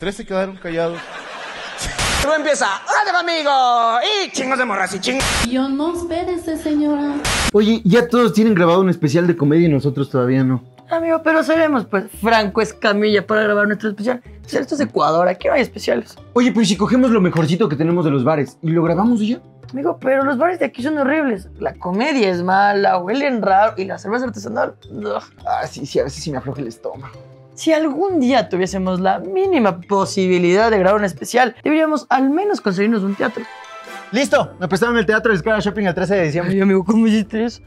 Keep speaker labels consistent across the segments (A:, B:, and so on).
A: Tres se quedaron callados.
B: Luego empieza, ¡Órale, amigo! Y chingos de morras y chingos. Yo no, espérese, señora.
A: Oye, ya todos tienen grabado un especial de comedia y nosotros todavía no.
B: Amigo, pero sabemos, pues, Franco es camilla para grabar nuestro especial. Pues, esto es Ecuador, aquí no hay especiales. Oye, pero pues, si cogemos lo mejorcito que tenemos de los bares y lo grabamos ya. Amigo, pero los bares de aquí son horribles. La comedia es mala, huelen raro y la cerveza artesanal. Ah, sí, sí, a veces sí me afloja el estómago. Si algún día tuviésemos la mínima posibilidad de grabar un especial, deberíamos al menos conseguirnos un teatro. ¡Listo! Me prestaron el teatro de Square Shopping el 13 de diciembre. Ay, amigo, ¿cómo hiciste eso?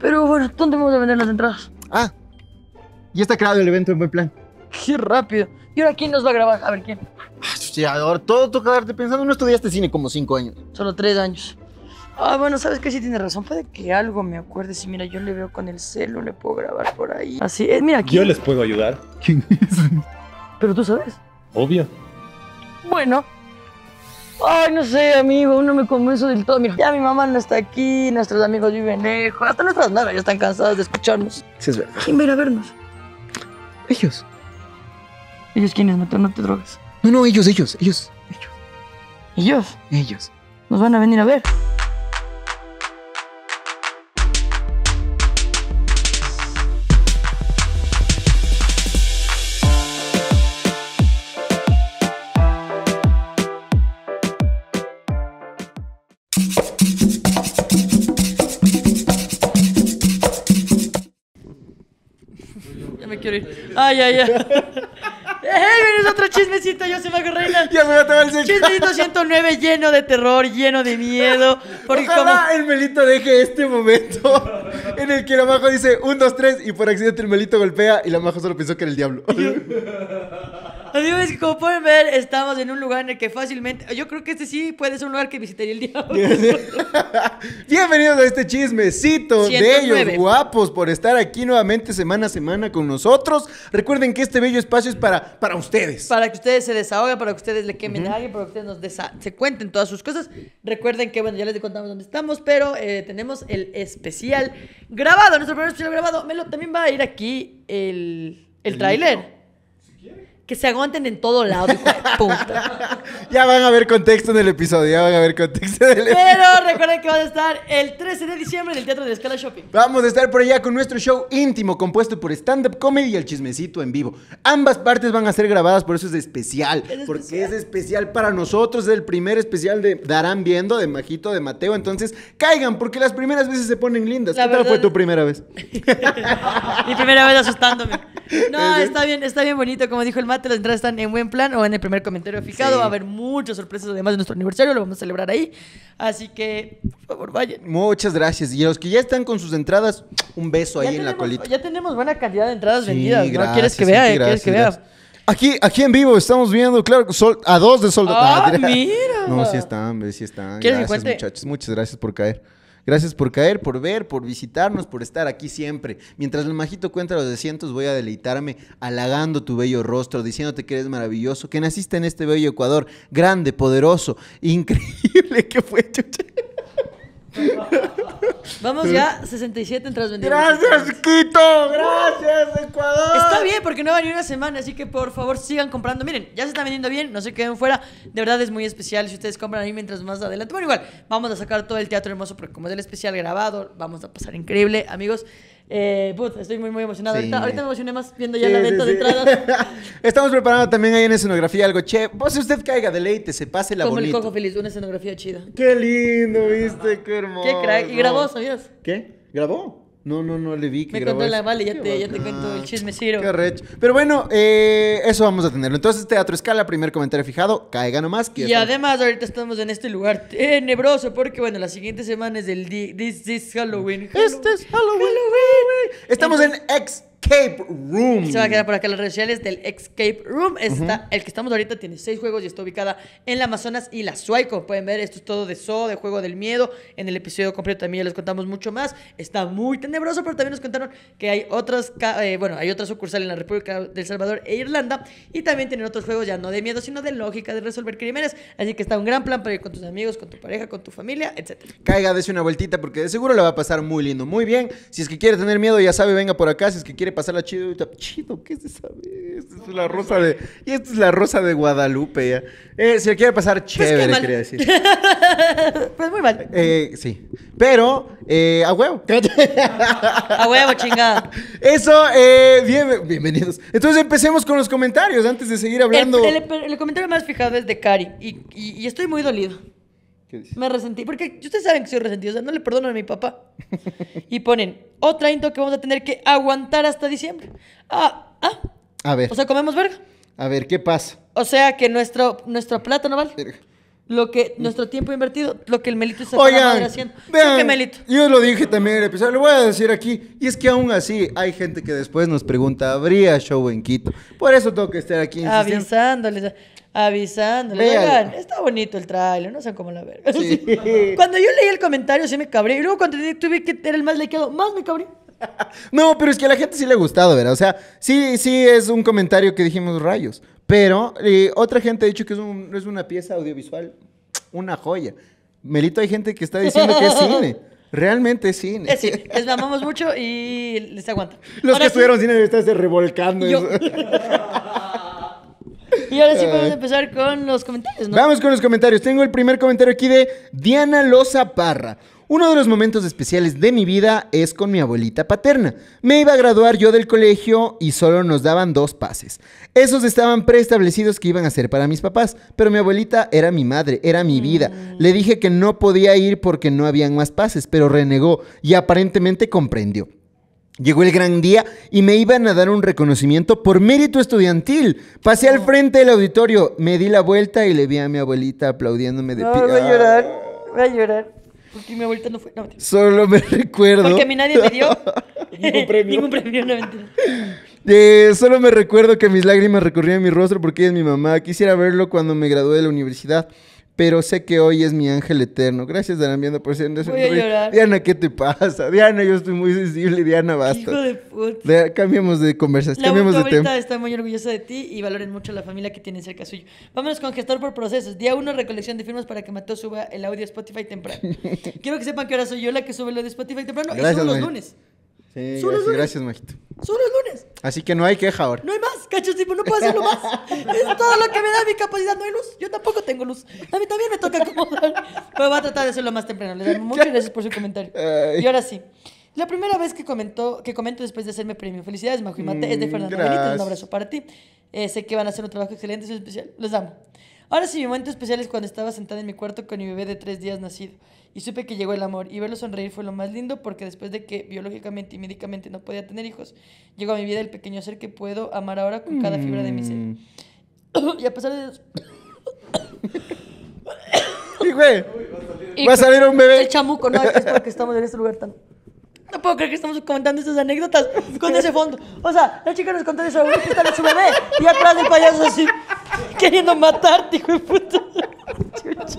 B: Pero bueno, ¿dónde vamos a vender las entradas? Ah, ya está creado el evento en buen plan. ¡Qué rápido! ¿Y ahora quién nos va a grabar? A ver, ¿quién?
A: ahora todo toca darte pensando. No estudiaste cine como cinco años.
B: Solo tres años. Ah, bueno, ¿sabes qué? Sí tiene razón. Puede que algo me acuerde. Si mira, yo le veo con el celo, le puedo grabar por ahí. Así, es, eh, mira aquí. Yo les puedo ayudar. ¿Quién es? Pero tú sabes. Obvio. Bueno. Ay, no sé, amigo, no me convenzo del todo. Mira, ya mi mamá no está aquí, nuestros amigos viven lejos, hasta nuestras nada ya están cansadas de escucharnos. Sí, es verdad. ¿Quién a vernos? Ellos. ¿Ellos quiénes? No te, no te drogas. No, no, ellos, ellos, ellos, ellos. ¿Ellos? Ellos. Nos van a venir a ver. Ay, ay, ay. ¡Eh, es otro chismecito! Yo soy Mago Reina. Ya me va a tomar el sexo. Chismecito 109 lleno de terror, lleno de miedo. Porque Ojalá el Melito deje este momento en el que la Majo dice 1, 2, 3
A: y por accidente el Melito golpea y la Majo solo pensó que era el diablo.
B: como pueden ver, estamos en un lugar en el que fácilmente. Yo creo que este sí puede ser un lugar que visitaría el diablo.
A: Bienvenidos a este chismecito de ellos, guapos, por estar aquí nuevamente semana a semana con nosotros. Recuerden que este bello espacio es para, para ustedes.
B: Para que ustedes se desahoguen, para que ustedes le quemen a alguien, para que ustedes nos se cuenten todas sus cosas. Recuerden que, bueno, ya les contamos dónde estamos, pero eh, tenemos el especial grabado, nuestro primer especial grabado. Melo, también va a ir aquí el, el, el que se aguanten en todo lado. Hijo
A: ya van a ver contexto en el episodio, ya van a ver contexto en el Pero
B: recuerden que van a estar el 13 de diciembre en el Teatro de la Escala Shopping.
A: Vamos a estar por allá con nuestro show íntimo compuesto por stand-up comedy y el chismecito en vivo. Ambas partes van a ser grabadas, por eso es especial. porque es especial para nosotros, es el primer especial de Darán Viendo, de Majito, de Mateo. Entonces, caigan, porque las primeras veces se ponen lindas. La fue tu primera vez?
B: Mi primera vez asustándome. No, está bien, está bien bonito, como dijo el más. Las entradas están en buen plan o en el primer comentario fijado. Va a haber muchas sorpresas además de nuestro aniversario. Lo vamos a celebrar ahí. Así que, por
A: favor, vayan. Muchas gracias. Y los que ya están con sus entradas, un beso ahí en la colita. Ya
B: tenemos buena cantidad de entradas vendidas. Eh? ¿Quieres que vea? ¿Quieres que
A: Aquí, aquí en vivo estamos viendo, claro, a dos de soldados. Ah, ah mira. No, sí están, sí están. Gracias, muchachos. Muchas gracias por caer. Gracias por caer, por ver, por visitarnos, por estar aquí siempre. Mientras el majito cuenta los descientos, voy a deleitarme halagando tu bello rostro, diciéndote que eres maravilloso, que naciste en este bello Ecuador, grande, poderoso, increíble que fue.
B: Vamos ya, 67 en vendiendo. Gracias,
A: Quito. Gracias, Ecuador. Está bien,
B: porque no va ni una semana, así que por favor sigan comprando. Miren, ya se está vendiendo bien, no se queden fuera. De verdad es muy especial. Si ustedes compran ahí mientras más adelante. Bueno, igual, vamos a sacar todo el teatro hermoso, porque como es el especial grabado, vamos a pasar increíble, amigos. Eh, put, estoy muy, muy emocionado. Ahorita, me emocioné más viendo ya la venta de entradas.
A: Estamos preparando también ahí en escenografía algo che. si usted caiga, De Te se pase la Como el coco
B: feliz, una escenografía chida. Qué lindo, viste, qué hermoso. Qué crack. Y grabó, ¿sabías?
A: ¿Qué? ¿Grabó? No, no, no le vi que Me contó la
B: vale, ya te, ya te cuento el chisme Qué recho.
A: Pero bueno, eh, eso vamos a tenerlo. Entonces, Teatro Escala, primer comentario fijado, caiga nomás. y
B: además, ahorita estamos en este lugar tenebroso, porque bueno, la siguiente semana es el This, Halloween. Este es Halloween. Estamos en X Escape Room. Se va a quedar por acá las redes sociales del Escape Room. Está, El que estamos ahorita tiene seis juegos y está ubicada en la Amazonas y la como Pueden ver, esto es todo de Zoo, de Juego del Miedo. En el episodio completo también ya les contamos mucho más. Está muy tenebroso, pero también nos contaron que hay otras, eh, bueno, hay otra sucursal en la República del Salvador e Irlanda. Y también tienen otros juegos ya no de miedo, sino de lógica, de resolver crímenes. Así que está un gran plan para ir con tus amigos, con tu pareja, con tu familia, etc.
A: Caiga, dése una vueltita porque de seguro la va a pasar muy lindo, muy bien. Si es que quiere tener miedo, ya sabe, venga por acá. Si es que quiere Pasar pasarla chido. Chido, ¿qué es esa Esta es la rosa de. Y esta es la rosa de Guadalupe. Ya. Eh, si la quiere pasar pues chévere, pues quería decir.
B: pues muy mal. Eh,
A: sí. Pero, eh, a huevo. a huevo, chingada. Eso, bien, bienvenidos. Entonces empecemos con los comentarios antes de seguir hablando.
B: El, comentario más fijado es de Cari. Y, y, estoy muy dolido. ¿Qué dices? Me resentí. Porque ustedes saben que soy resentido. O sea, no le perdono a mi papá. y ponen otra intro que vamos a tener que aguantar hasta diciembre. Ah, ah. A ver. O sea, comemos verga.
A: A ver, ¿qué pasa?
B: O sea, que nuestro, nuestro plato no vale. Verga. Lo que, nuestro tiempo invertido, lo que el Melito está haciendo. Vean, Melito?
A: Yo lo dije también en el episodio, lo voy a decir aquí. Y es que aún así hay gente que después nos pregunta, ¿habría show en Quito? Por eso tengo que estar aquí ah, insistiendo.
B: Avisándoles. Avisando está bonito el trailer no sé cómo la verga.
A: Sí. Cuando yo
B: leí el comentario sí me cabré. Y luego cuando tuve que era el más likeado, más me cabré. No, pero es que a la
A: gente sí le ha gustado, ¿verdad? O sea, sí, sí es un comentario que dijimos rayos. Pero eh, otra gente ha dicho que es, una pieza audiovisual, una joya. Melito, hay gente que está diciendo que es cine. Realmente es cine. Es cine.
B: Les amamos mucho y les aguanta.
A: Los que estuvieron estuvieron cine están revolcando.
B: Y ahora sí ah. podemos empezar con los comentarios, ¿no? Vamos con
A: los comentarios. Tengo el primer comentario aquí de Diana Loza Parra. Uno de los momentos especiales de mi vida es con mi abuelita paterna. Me iba a graduar yo del colegio y solo nos daban dos pases. Esos estaban preestablecidos que iban a ser para mis papás, pero mi abuelita era mi madre, era mi vida. Mm. Le dije que no podía ir porque no habían más pases, pero renegó y aparentemente comprendió. Llegó el gran día y me iban a dar un reconocimiento por mérito estudiantil. Pasé al frente del auditorio, me di la vuelta y le vi a mi abuelita aplaudiéndome de no, Voy a llorar,
B: ah. voy a llorar. Porque mi abuelita no fue.
A: Solo me recuerdo. Porque a mí nadie me dio
B: ningún premio.
A: Eh, solo me recuerdo que mis lágrimas recorrían mi rostro porque ella es mi mamá. Quisiera verlo cuando me gradué de la universidad pero sé que hoy es mi ángel eterno. Gracias, viendo por ser por Voy a Diana, ¿qué te pasa? Diana, yo estoy muy sensible. Diana, basta. Hijo de
B: puta.
A: cambiemos de conversación, la cambiemos
B: está muy orgullosa de ti y valoren mucho a la familia que tiene cerca suyo. Vámonos con gestor por procesos. Día uno, recolección de firmas para que Mateo suba el audio a Spotify temprano. Quiero que sepan que ahora soy yo la que sube el audio a Spotify temprano Gracias, y los lunes.
A: Sí, gracias, Majito.
B: Solo el lunes.
A: Así que no hay queja ahora.
B: No hay más, cachos, tipo, no puedo hacerlo más. es todo lo que me da mi capacidad. No hay luz. Yo tampoco tengo luz. A mí también me toca acomodar. Pero va a tratar de hacerlo más temprano. les doy muchas gracias por su comentario. Y ahora sí. La primera vez que, comentó, que comento después de hacerme premio. Felicidades, Majo y Mate. es de mm, Fernando Benítez. Un abrazo para ti. Eh, sé que van a hacer un trabajo excelente. Es especial. Los damos Ahora sí, mi momento especial es cuando estaba sentada en mi cuarto con mi bebé de tres días nacido y supe que llegó el amor y verlo sonreír fue lo más lindo porque después de que biológicamente y médicamente no podía tener hijos, llegó a mi vida el pequeño ser que puedo amar ahora con cada fibra de mi ser. Mm. y a pesar de... eso... güey, va a salir un bebé. El chamuco, no, es porque estamos en este lugar tan... No puedo creer que estamos comentando estas anécdotas con ese fondo. O sea, la chica nos contó de su que está de su bebé. Y atrás del payaso así, queriendo matarte, hijo de puta. Chucha.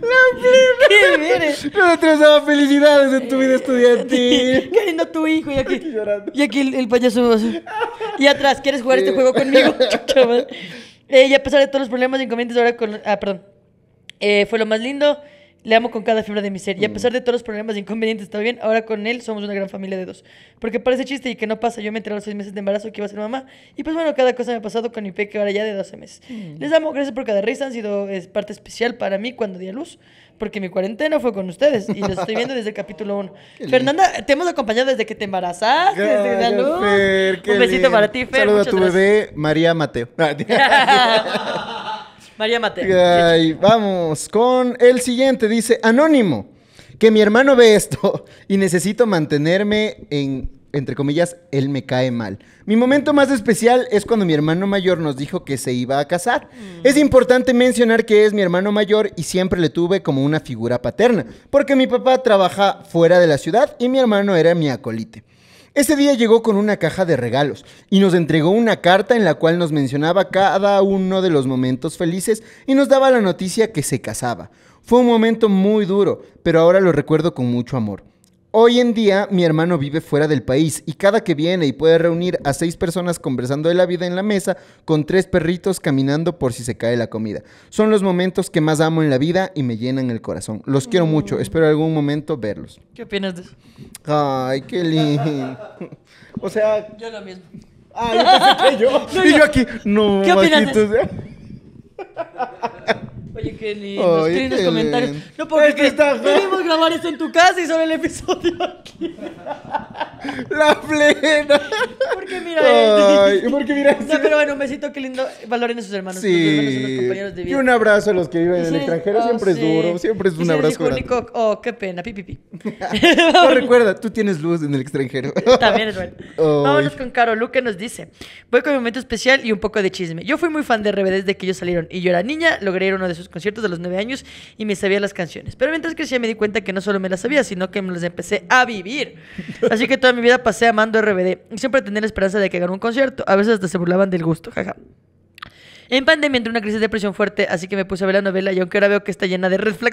B: La mire. No te damos felicidades en tu vida estudiantil. Queriendo tu hijo y aquí. Y aquí el, payaso así. Y atrás, ¿quieres jugar este juego conmigo? eh, y a pesar de todos los problemas y e inconvenientes ahora con. Ah, perdón. Eh, fue lo más lindo. Le amo con cada fibra de mi ser. Y a mm. pesar de todos los problemas e inconvenientes, está bien. Ahora con él somos una gran familia de dos. Porque parece chiste y que no pasa. Yo me enteré a los seis meses de embarazo que iba a ser mamá. Y pues bueno, cada cosa me ha pasado con mi peque ahora ya de 12 meses. Mm. Les amo, gracias por cada risa. Han sido es, parte especial para mí cuando di a luz. Porque mi cuarentena fue con ustedes. Y los estoy viendo desde el capítulo 1. Fernanda, te hemos acompañado desde que te embarazaste. desde la luz.
A: Un besito para ti, Fer. Saludos a tu bebé, María Mateo.
B: María Mateo.
A: vamos con el siguiente. Dice, anónimo, que mi hermano ve esto y necesito mantenerme en, entre comillas, él me cae mal. Mi momento más especial es cuando mi hermano mayor nos dijo que se iba a casar. Mm. Es importante mencionar que es mi hermano mayor y siempre le tuve como una figura paterna, porque mi papá trabaja fuera de la ciudad y mi hermano era mi acolite. Ese día llegó con una caja de regalos y nos entregó una carta en la cual nos mencionaba cada uno de los momentos felices y nos daba la noticia que se casaba. Fue un momento muy duro, pero ahora lo recuerdo con mucho amor. Hoy en día mi hermano vive fuera del país y cada que viene y puede reunir a seis personas conversando de la vida en la mesa con tres perritos caminando por si se cae la comida. Son los momentos que más amo en la vida y me llenan el corazón. Los quiero mm. mucho, espero algún momento verlos.
B: ¿Qué opinas de eso?
A: Ay, qué lindo.
B: O sea... Yo lo mismo. Ah, yo yo. y yo aquí... No, ¿Qué opinas de eso? Oye, qué lindo. Oye, qué los comentarios. No, porque este grabar esto en tu casa y sobre el episodio aquí. La plena. Porque mira este. Ay, Porque mira No, este? pero bueno, un besito, qué lindo. Valoren a sus hermanos. Sí. compañeros de vida. Y un
A: abrazo a los que viven en el extranjero. Oh, siempre es duro. Siempre es un abrazo. Único,
B: oh, qué pena. Pi, pi, pi. no, recuerda,
A: tú tienes luz en el extranjero. También es bueno. Vámonos con
B: Caro Lu que nos dice. Voy con mi momento especial y un poco de chisme. Yo fui muy fan de RBD desde que ellos salieron. Y yo era niña, logré ir uno de sus conciertos de los nueve años y me sabía las canciones. Pero mientras crecía me di cuenta que no solo me las sabía, sino que me las empecé a vivir. Así que toda mi vida pasé amando RBD y siempre tenía la esperanza de que ganara un concierto. A veces hasta se burlaban del gusto, jaja. En pandemia entré una crisis de depresión fuerte, así que me puse a ver la novela y aunque ahora veo que está llena de red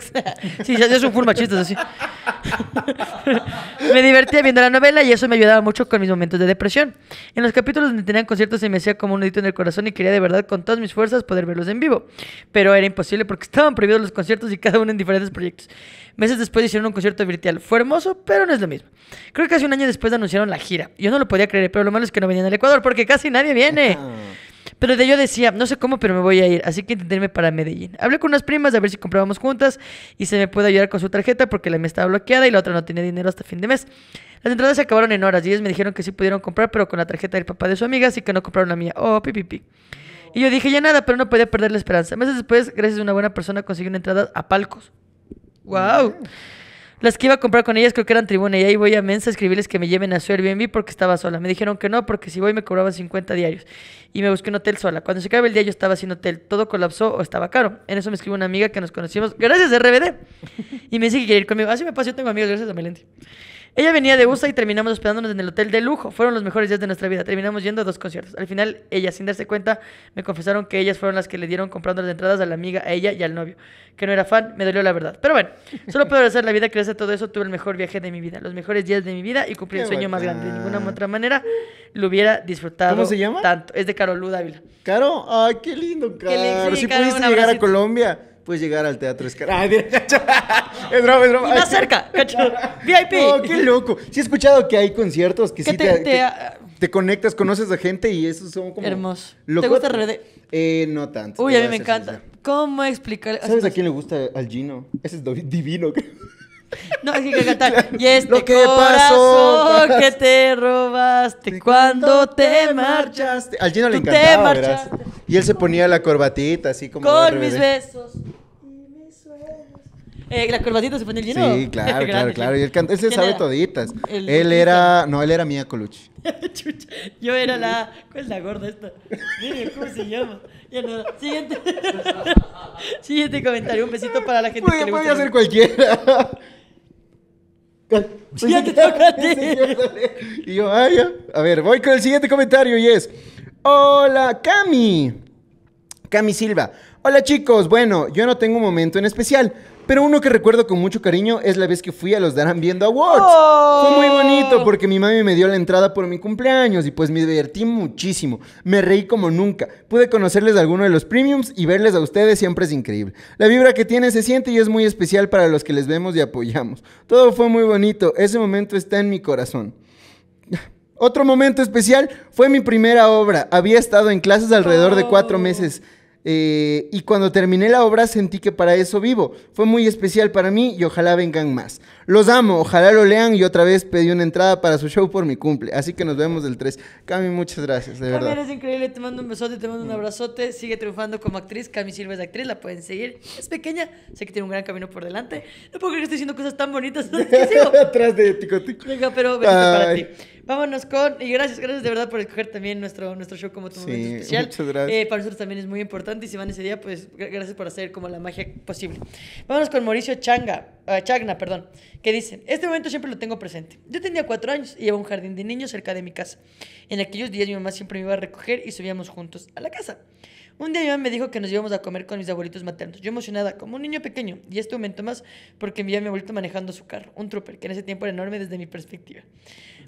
B: sí, ya, es un full machista, así. me divertía viendo la novela y eso me ayudaba mucho con mis momentos de depresión. En los capítulos donde tenían conciertos se me hacía como un edito en el corazón y quería de verdad con todas mis fuerzas poder verlos en vivo. Pero era imposible porque estaban prohibidos los conciertos y cada uno en diferentes proyectos. Meses después hicieron un concierto virtual. Fue hermoso, pero no es lo mismo. Creo que hace un año después anunciaron la gira. Yo no lo podía creer, pero lo malo es que no venían al Ecuador porque casi nadie viene. Pero de ello decía, no sé cómo, pero me voy a ir, así que intenté para Medellín. Hablé con unas primas a ver si comprábamos juntas y se me puede ayudar con su tarjeta porque la mía estaba bloqueada y la otra no tenía dinero hasta fin de mes. Las entradas se acabaron en horas y ellas me dijeron que sí pudieron comprar, pero con la tarjeta del papá de su amiga, así que no compraron la mía. Oh, pipipi. Pi, Y yo dije, ya nada, pero no podía perder la esperanza. Meses después, gracias a una buena persona, conseguí una entrada a palcos. ¡Wow! Las que iba a comprar con ellas creo que eran tribuna y ahí voy a Mensa a escribirles que me lleven a su Airbnb porque estaba sola. Me dijeron que no porque si voy me cobraba 50 diarios y me busqué un hotel sola. Cuando se acaba el día yo estaba sin hotel, todo colapsó o estaba caro. En eso me escribió una amiga que nos conocimos, gracias RBD, y me dice que quiere ir conmigo. Así ah, me pasó, yo tengo amigos, gracias a Melendi. Ella venía de USA y terminamos hospedándonos en el hotel de lujo. Fueron los mejores días de nuestra vida. Terminamos yendo a dos conciertos. Al final, ella, sin darse cuenta, me confesaron que ellas fueron las que le dieron comprando las entradas a la amiga, a ella y al novio. Que no era fan, me dolió la verdad. Pero bueno, solo puedo agradecer la vida. Gracias a todo eso, tuve el mejor viaje de mi vida, los mejores días de mi vida y cumplí el sueño más grande. De ninguna otra manera lo hubiera disfrutado. ¿Cómo se llama? Tanto. Es de Carolú Dávila. Caro, ay, qué lindo, Caro. Qué lindo, si pudiste llegar a
A: Colombia. Puedes llegar al Teatro
B: Escala. Ah, es broma, es broma. Y más
A: cerca, VIP. Oh, qué loco. Sí he escuchado que hay conciertos que, sí te, te, conectas, conoces a gente y eso son como... Hermoso. ¿Te gusta Eh, no tanto. Uy, a mí me
B: encanta. ¿Cómo explicar? ¿Sabes a quién le gusta al Gino? Ese es divino, No, que hay que cantar. Y este Lo que pasó, que te robaste cuando te marchaste. Al Gino le encantaba, verás.
A: Y él se ponía la corbatita así
B: como Con mis besos. Eh, la corbatita se pone el lleno. Sí, claro, claro, claro. Y él, canta, él se sabe toditas. él era.
A: No, él era mía, Colucci.
B: Yo era la. ¿Cuál es la gorda esta? Dime, ¿cómo se llama? Ya Siguiente. Siguiente comentario. Un besito para la gente Podría que ser cualquiera. Pues a Y yo, A
A: ver, voy con el siguiente comentario y es: Hola, Cami. Cami Silva. Hola chicos, bueno, yo no tengo un momento en especial. Pero uno que recuerdo con mucho cariño es la vez que fui a los Darán Viendo Awards. Oh. Fue muy bonito porque mi mami me dio la entrada por mi cumpleaños y pues me divertí muchísimo. Me reí como nunca. Pude conocerles alguno de los premiums y verles a ustedes siempre es increíble. La vibra que tiene se siente y es muy especial para los que les vemos y apoyamos. Todo fue muy bonito. Ese momento está en mi corazón. Otro momento especial fue mi primera obra. Había estado en clases alrededor de cuatro oh. meses eh, y cuando terminé la obra sentí que para eso vivo. Fue muy especial para mí y ojalá vengan más. Los amo, ojalá lo lean y otra vez pedí una entrada para su show por mi cumple. Así que nos vemos del 3. Cami, muchas gracias, de Cami, eres
B: increíble, te mando un besote, te mando un abrazote. Sigue triunfando como actriz. Cami Silva es actriz, la pueden seguir. Es pequeña, sé que tiene un gran camino por delante. No puedo creer que esté diciendo cosas tan bonitas.
A: Atrás de Tico Tico.
B: Venga, pero besito para ti. Vámonos con, y gracias, gracias de verdad por escoger también nuestro, nuestro show como tu momento especial. Muchas gracias. Eh, para nosotros también es muy importante y si van ese día, pues gracias por hacer como la magia posible. Vámonos con Mauricio Changa, ah, Chagna, perdón, que dice, este momento siempre lo tengo presente. Yo tenía cuatro años y iba un jardín de niños cerca de mi casa. En aquellos días mi mamá siempre me iba a recoger y subíamos juntos a la casa. Un día mi mamá me dijo que nos íbamos a comer con mis abuelitos maternos. Yo emocionada, como un niño pequeño. Y este aumentó más porque vi a mi abuelito manejando su carro, un trooper, que en ese tiempo era enorme desde mi perspectiva.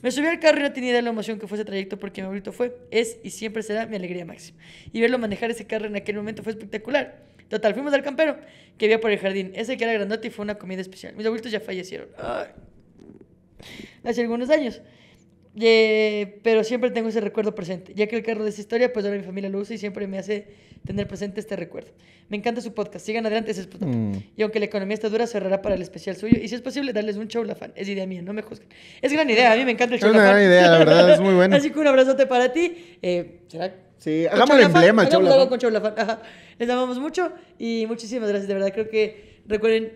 B: Me subí al carro y no tenía idea de la emoción que fue ese trayecto porque mi abuelito fue, es y siempre será mi alegría máxima. Y verlo manejar ese carro en aquel momento fue espectacular. Total, fuimos al campero que había por el jardín. Ese que era grandote y fue una comida especial. Mis abuelitos ya fallecieron. Hace algunos años. Eh, pero siempre tengo ese recuerdo presente. Ya que el carro de esa historia, pues ahora mi familia lo usa y siempre me hace tener presente este recuerdo. Me encanta su podcast. Sigan adelante, ese es mm. Y aunque la economía está dura, cerrará para el especial suyo. Y si es posible, darles un show la fan. Es idea mía, no me juzguen. Es gran idea, a mí me encanta el show. Es una la gran fan. idea, la verdad, es muy buena. Así que un abrazote para ti. Eh, ¿Será?
A: Sí, hagamos el emblema, la
B: fan. Les amamos mucho y muchísimas gracias, de verdad. Creo que recuerden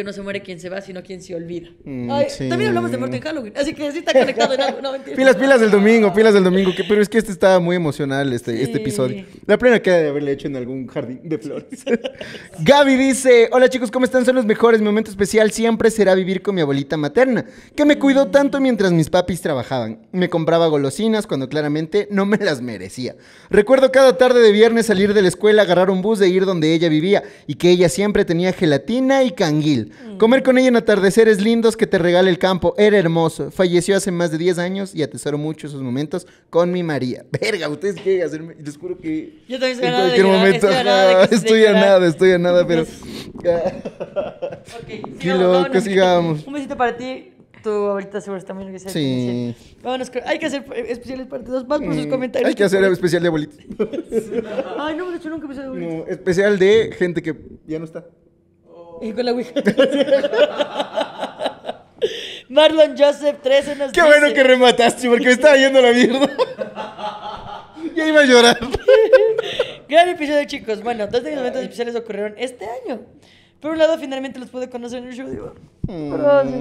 B: que no se muere quien se va, sino quien se olvida. Mm, también hablamos de muerte en Halloween, así que sí está conectado en algo. No, Pilas, pilas del domingo,
A: pilas del domingo. pero es que este estaba muy emocional, este, este episodio. La plena queda de haberle hecho en algún jardín de flores. Gaby dice, hola chicos, ¿cómo están? Son los mejores. Mi momento especial siempre será vivir con mi abuelita materna, que me cuidó mm. tanto mientras mis papis trabajaban. Me compraba golosinas cuando claramente no me las merecía. Recuerdo cada tarde de viernes salir de la escuela, agarrar un bus de ir donde ella vivía y que ella siempre tenía gelatina y canguil. Mm. Comer con ella en atardeceres lindos que te regale el campo. Era hermoso. Falleció hace más de 10 años y atesoro mucho esos momentos con mi María. Verga, ustedes qué hacerme. Les juro que. Yo también estoy en cualquier momento. Estoy a nada, estoy a nada, estoy a nada, pero.
B: okay, sigamos, loco, sigamos. Un besito para ti. Tú ahorita seguro está muy sea. Sí. Vámonos, hay que hacer especiales parte 2 más por sus mm, comentarios. Hay que hacer
A: especial de abuelitos.
B: Ay, no de hecho nunca especial de abuelitos. No,
A: especial de gente que ya no está.
B: Y con la Marlon Joseph 13 nos Qué bueno que
A: remataste, porque me estaba yendo la
B: mierda. Y ahí iba a llorar. Gran episodio, chicos. Bueno, dos de mis momentos especiales ocurrieron este año. Por un lado, finalmente los pude conocer en el show. Mm.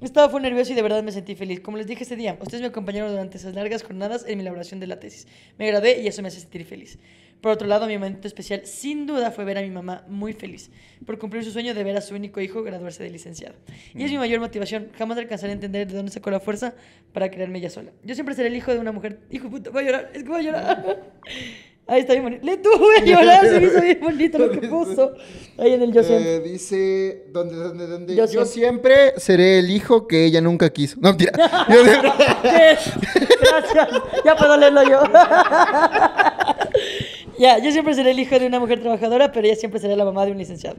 B: Estaba fue nervioso y de verdad me sentí feliz. Como les dije ese día, ustedes me acompañaron durante esas largas jornadas en mi elaboración de la tesis. Me agradé y eso me hace sentir feliz. Por otro lado, mi momento especial sin duda fue ver a mi mamá muy feliz por cumplir su sueño de ver a su único hijo graduarse de licenciado. Y es mi mm. mayor motivación. Jamás alcanzar a entender de dónde sacó la fuerza para crearme ella sola. Yo siempre seré el hijo de una mujer. Hijo de voy a llorar, es que voy a llorar. Ahí está bien bonito. Le tuve a llorar, se me hizo bien bonito lo que puso. Ahí en el yo siempre. Eh, dice, ¿dónde, dónde, dónde? Yo, siempre.
A: seré el hijo que ella nunca quiso. No, mentira. Gracias.
B: Ya puedo leerlo yo. Ya, yo siempre seré el hijo de una mujer trabajadora, pero ella siempre será la mamá de un licenciado.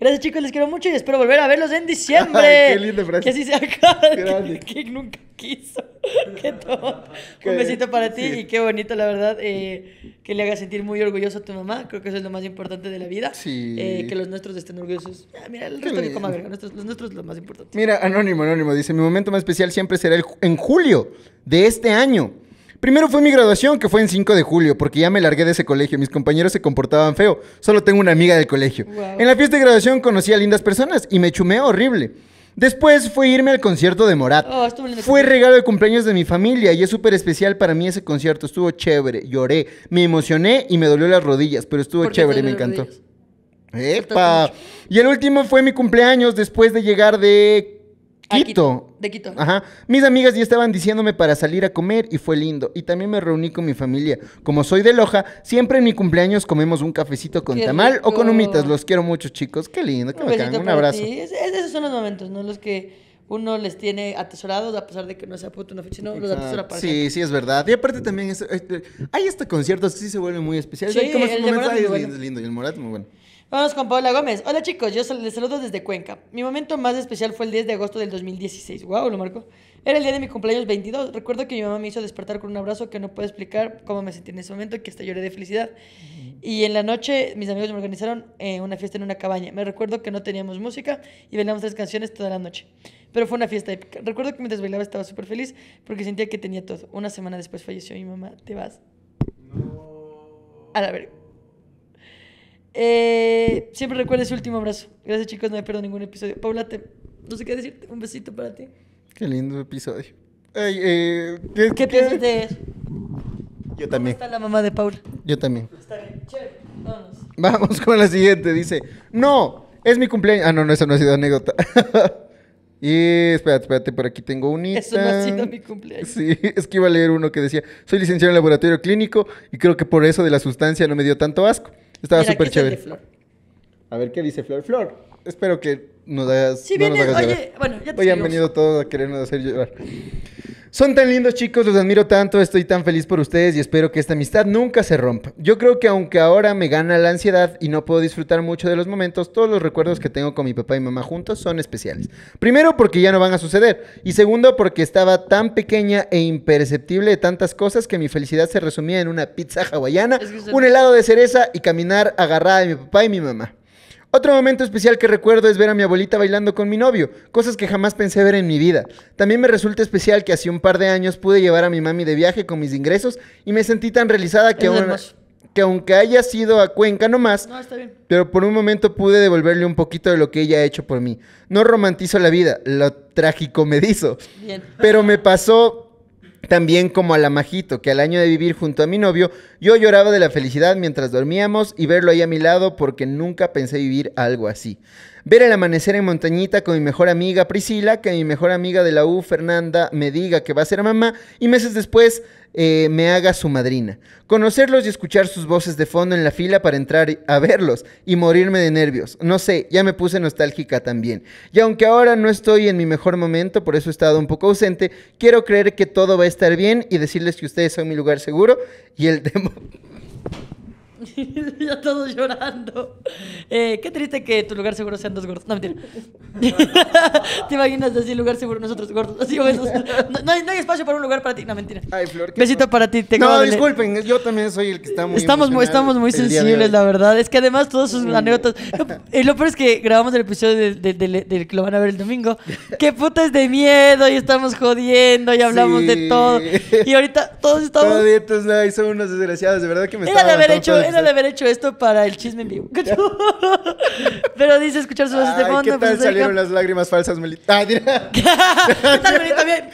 B: Gracias, chicos, les quiero mucho y espero volver a verlos en diciembre. qué linda frase. Que así nunca quiso. qué Un besito para ti y qué bonito, la verdad, eh, que le haga sentir muy orgulloso a tu mamá. Creo que eso es lo más importante de la vida. Sí. Eh, que los nuestros estén orgullosos. mira, el resto ni coma Nuestros, los nuestros es lo más importante.
A: Mira, Anónimo, Anónimo dice: Mi momento más especial siempre será en julio de este año Primero fue mi graduación, que fue en 5 de julio, porque ya me largué de ese colegio. Mis compañeros se comportaban feo. Solo tengo una amiga del colegio. En la fiesta de graduación conocí a lindas personas y me chumé horrible. Después fue irme al concierto de Morat. Oh, fue regalo de cumpleaños de mi familia y es súper especial para mí ese concierto. Estuvo chévere, lloré, me emocioné y me dolió las rodillas, pero estuvo chévere, me encantó. ¡Epa! Y el último fue mi cumpleaños después de llegar de Quito. Quito. De Quito. Ajá. Mis amigas ya estaban diciéndome para salir a comer y fue lindo. Y también me reuní con mi familia. Como soy de Loja, siempre en mi cumpleaños comemos un cafecito con tamal o con humitas. Los quiero mucho, chicos. Qué lindo, qué me bacán. Un abrazo. Sí,
B: esos son los momentos, ¿no? Los que uno les tiene atesorados a pesar de que no sea puto una fecha, los atesora para
A: Sí, sí, es verdad. Y aparte también este, hay hasta conciertos que sí se vuelven muy especiales. Sí, es lindo, y el Morat muy bueno.
B: Vamos con Paola Gómez. Hola chicos, yo les saludo desde Cuenca. Mi momento más especial fue el 10 de agosto del 2016. Wow, lo marco. Era el día de mi cumpleaños 22. Recuerdo que mi mamá me hizo despertar con un abrazo que no puedo explicar cómo me sentí en ese momento, que hasta lloré de felicidad. Y en la noche mis amigos me organizaron eh, una fiesta en una cabaña. Me recuerdo que no teníamos música y bailamos tres canciones toda la noche. Pero fue una fiesta épica. Recuerdo que mientras bailaba estaba súper feliz porque sentía que tenía todo. Una semana después falleció mi mamá. Te vas. A ver... Eh, siempre recuerda su último abrazo. Gracias, chicos. No me pierdo ningún episodio. Paula, no sé qué decirte. Un besito para ti.
A: Qué lindo episodio.
B: Eh, ¿Qué, piensas de Yo también. está la mamá de Paula?
A: Yo también. Está Vamos con la siguiente. Dice: No, es mi cumpleaños. Ah, no, no, eso no ha sido anécdota. Y espérate, espérate, por aquí tengo un Eso no ha sido
B: mi cumpleaños.
A: Sí, es que iba a leer uno que decía, soy licenciado en laboratorio clínico y creo que por eso de la sustancia no me dio tanto asco. Estaba súper chévere. A ver qué dice Flor. Flor, espero que nos hayas. Sí, no nos hagas oye, llorar. bueno, ya te Hoy han venido todos a querernos hacer llorar. Son tan lindos chicos, los admiro tanto, estoy tan feliz por ustedes y espero que esta amistad nunca se rompa. Yo creo que aunque ahora me gana la ansiedad y no puedo disfrutar mucho de los momentos, todos los recuerdos que tengo con mi papá y mamá juntos son especiales. Primero porque ya no van a suceder y segundo porque estaba tan pequeña e imperceptible de tantas cosas que mi felicidad se resumía en una pizza hawaiana, un helado de cereza y caminar agarrada de mi papá y mi mamá. Otro momento especial que recuerdo es ver a mi abuelita bailando con mi novio, cosas que jamás pensé ver en mi vida. También me resulta especial que hace un par de años pude llevar a mi mami de viaje con mis ingresos y me sentí tan realizada que, aunque haya sido a Cuenca nomás, no, pero por un momento pude devolverle un poquito de lo que ella ha hecho por mí. No romantizo la vida, lo trágico me Bien. Pero me pasó también como a la Majito, que al año de vivir junto a mi novio, yo lloraba de la felicidad mientras dormíamos y verlo ahí a mi lado porque nunca pensé vivir algo así. Ver el amanecer en Montañita con mi mejor amiga Priscila, que mi mejor amiga de la U, Fernanda, me diga que va a ser mamá y meses después eh, me haga su madrina. Conocerlos y escuchar sus voces de fondo en la fila para entrar a verlos y morirme de nervios. No sé, ya me puse nostálgica también. Y aunque ahora no estoy en mi mejor momento, por eso he estado un poco ausente, quiero creer que todo va a estar bien y decirles que ustedes son mi lugar seguro y el demo...
B: ya todos llorando. Eh, qué triste que tu lugar seguro sean dos gordos. No, mentira. ¿Te imaginas así, lugar seguro, nosotros gordos? Así, no, no, hay, no, hay, espacio para un lugar para ti. No, mentira. Ay, Flor. Besito para ti. no, disculpen, yo también soy el que está muy Estamos, estamos muy sensibles, la verdad. Es que además todos sus anécdotas... el lo peor es que grabamos el episodio del que lo van a ver el domingo. ¡Qué putas de miedo! Y estamos jodiendo y hablamos de todo. Y ahorita todos estamos... no entonces, son unos desgraciados. De verdad que me estaba haber hecho de haber hecho esto para el chisme en vivo.
A: Pero
B: dice escuchar su voz de fondo. ¿Qué tal pues, salieron las
A: lágrimas falsas, Melita?
B: Ah, ¿Qué tal,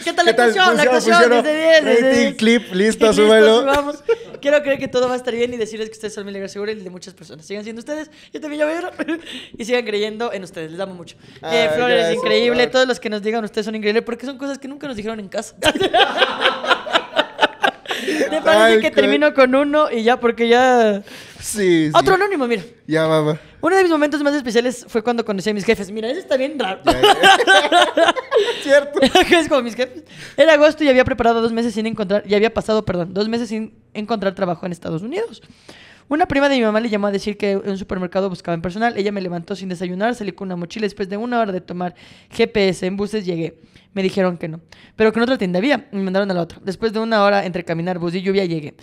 B: ¿Qué tal la actuación? La actuación desde 10. Rating, clip, listo, súbelo. Vamos. Quiero creer que todo va a estar bien y decirles que ustedes son mi seguro segura y de muchas personas. Sigan siendo ustedes, yo también ya voy Y sigan creyendo en ustedes, les amo mucho. Eh, es increíble. Todos los que nos digan ustedes son increíbles porque son cosas que nunca nos dijeron en casa. ¿Te parece que termino con uno y ya? Porque ya. Sí, Otro anónimo, mira. Ya, va, Uno de mis momentos más especiales fue cuando conocí a mis jefes. Mira, ese está bien raro. Cierto. es como mis jefes. Era agosto y había preparado dos meses sin encontrar. Y había pasado, perdón, dos meses sin encontrar trabajo en Estados Unidos. Una prima de mi mamá le llamó a decir que en un supermercado buscaba en personal. Ella me levantó sin desayunar, salí con una mochila. Después de una hora de tomar GPS en buses, llegué. Me dijeron que no, pero que en otra tienda había. Me mandaron a la otra. Después de una hora entre caminar, bus y lluvia, llegué.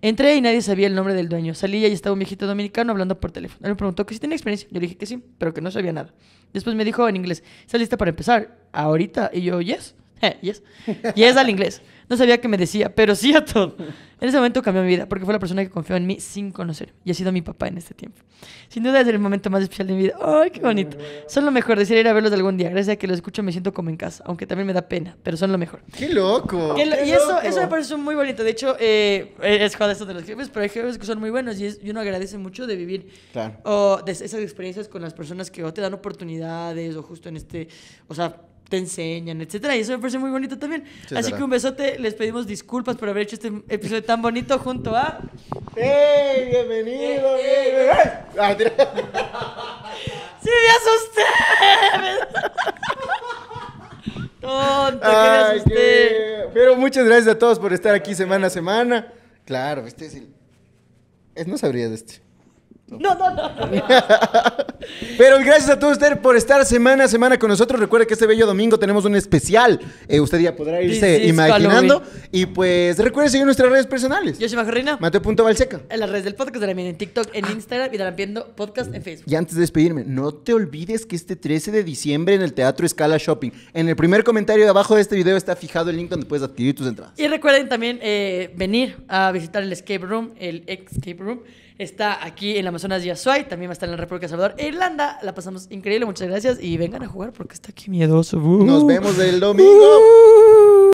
B: Entré y nadie sabía el nombre del dueño. Salí y estaba un viejito dominicano hablando por teléfono. Él me preguntó que si tenía experiencia. Yo le dije que sí, pero que no sabía nada. Después me dijo en inglés, ¿estás lista para empezar? ¿Ahorita? Y yo, yes. Eh, yes. es al inglés. No sabía que me decía, pero sí a todo, En ese momento cambió mi vida, porque fue la persona que confió en mí sin conocer. Y ha sido mi papá en este tiempo. Sin duda es el momento más especial de mi vida. ¡Ay, qué bonito! Son lo mejor. Decir ir a verlos algún día. Gracias a que los escucho me siento como en casa, aunque también me da pena, pero son lo mejor. ¡Qué loco! y eso, eso me parece muy bonito. De hecho, eh, eh, es joda de los jefes, pero hay jefes que son muy buenos y, uno agradece mucho de vivir o de esas experiencias con las personas que te dan oportunidades o justo en este, o sea, te enseñan, etcétera. Y eso me parece muy bonito también. Así que un besote, les pedimos disculpas por haber hecho este episodio tan bonito junto a. ¡Hey! ¡Bienvenido! Eh, eh. Ah, ¡Sí, me asusté! ¡Tonto! qué me asusté.
A: Pero muchas gracias a todos por estar aquí semana a semana. Claro, este es el. no sabría de este.
B: No, no, no.
A: Pero gracias a todos ustedes por estar semana a semana con nosotros. Recuerda que este bello domingo tenemos un especial. Eh, usted ya podrá irse imaginando. Y pues recuerden seguir nuestras
B: redes personales. Yo soy Majorrina,
A: Mateo.valseca.
B: En las redes del podcast, también en TikTok, en ah. Instagram y también viendo podcast en Facebook.
A: Y antes de despedirme, no te olvides que este 13 de diciembre en el Teatro Escala Shopping, en el primer comentario de abajo de este video está fijado el link donde puedes adquirir tus entradas.
B: Y recuerden también eh, venir a visitar el Escape Room, el Escape Room. Está aquí en la Amazonas y también va a estar en la República de Salvador Irlanda. La pasamos increíble, muchas gracias y vengan a jugar porque está aquí miedoso. Nos uh. vemos el domingo.